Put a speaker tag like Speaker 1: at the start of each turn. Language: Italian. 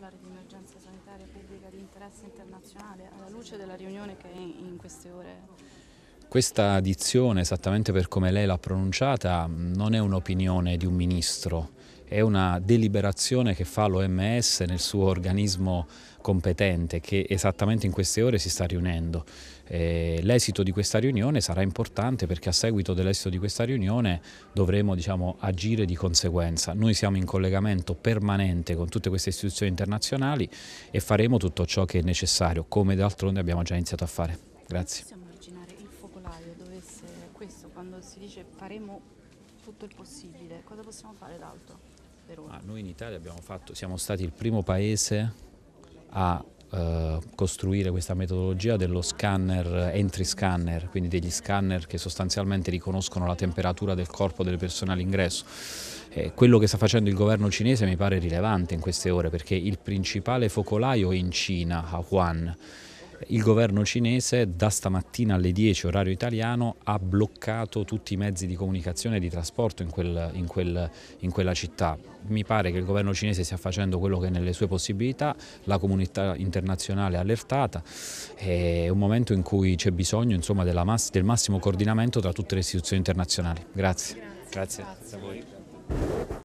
Speaker 1: parlare di emergenza sanitaria pubblica di interesse internazionale alla luce della riunione che è in queste ore
Speaker 2: questa dizione, esattamente per come lei l'ha pronunciata, non è un'opinione di un ministro, è una deliberazione che fa l'OMS nel suo organismo competente che esattamente in queste ore si sta riunendo. Eh, l'esito di questa riunione sarà importante perché a seguito dell'esito di questa riunione dovremo diciamo, agire di conseguenza. Noi siamo in collegamento permanente con tutte queste istituzioni internazionali e faremo tutto ciò che è necessario, come d'altronde abbiamo già iniziato a fare. Grazie.
Speaker 1: Possiamo immaginare il focolaio dovesse questo, quando si dice faremo tutto il possibile, cosa possiamo fare d'altro? per ora? Ah,
Speaker 2: noi in Italia fatto, siamo stati il primo paese a eh, costruire questa metodologia dello scanner, entry scanner, quindi degli scanner che sostanzialmente riconoscono la temperatura del corpo delle persone all'ingresso. Eh, quello che sta facendo il governo cinese mi pare rilevante in queste ore perché il principale focolaio è in Cina, a Wuhan, il governo cinese da stamattina alle 10 orario italiano ha bloccato tutti i mezzi di comunicazione e di trasporto in, quel, in, quel, in quella città. Mi pare che il governo cinese stia facendo quello che è nelle sue possibilità, la comunità internazionale è allertata, è un momento in cui c'è bisogno insomma, mass del massimo coordinamento tra tutte le istituzioni internazionali. Grazie. Grazie, Grazie. Grazie a voi.